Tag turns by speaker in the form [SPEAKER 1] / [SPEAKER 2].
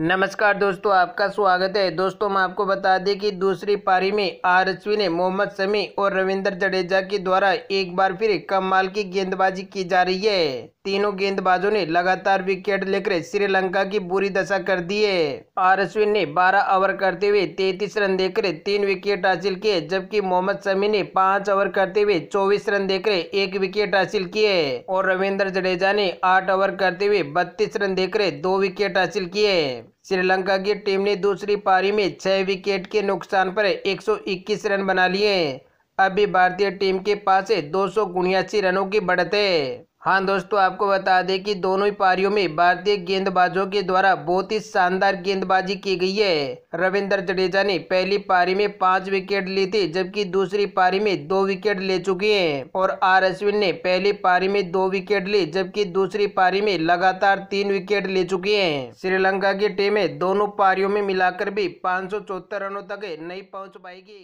[SPEAKER 1] नमस्कार दोस्तों आपका स्वागत है दोस्तों मैं आपको बता दें कि दूसरी पारी में आर ने मोहम्मद शमी और रविंदर जडेजा के द्वारा एक बार फिर कम माल की गेंदबाजी की जा रही है तीनों गेंदबाजों ने लगातार विकेट लेकर श्रीलंका की बुरी दशा कर दी है आर ने 12 ओवर करते हुए 33 रन देकर तीन विकेट हासिल किए जबकि मोहम्मद शमी ने पांच ओवर करते हुए चौबीस रन देकर एक विकेट हासिल किए और रविंद्र जडेजा ने आठ ओवर करते हुए बत्तीस रन देकर दो विकेट हासिल किए श्रीलंका की टीम ने दूसरी पारी में छः विकेट के नुकसान पर 121 रन बना लिए अभी भारतीय टीम के पास दो सौ रनों की बढ़त है हाँ दोस्तों आपको बता दें कि दोनों ही पारियों में भारतीय गेंदबाजों के द्वारा बहुत ही शानदार गेंदबाजी की गई है रविंद्र जडेजा ने पहली पारी में पांच विकेट ली थी जबकि दूसरी पारी में दो विकेट ले चुके हैं और आर अश्विन ने पहली पारी में दो विकेट ली जबकि दूसरी पारी में लगातार तीन विकेट ले चुके हैं श्रीलंका की टीमें दोनों पारियों में मिलाकर भी पाँच
[SPEAKER 2] रनों तक नहीं पहुँच पाएगी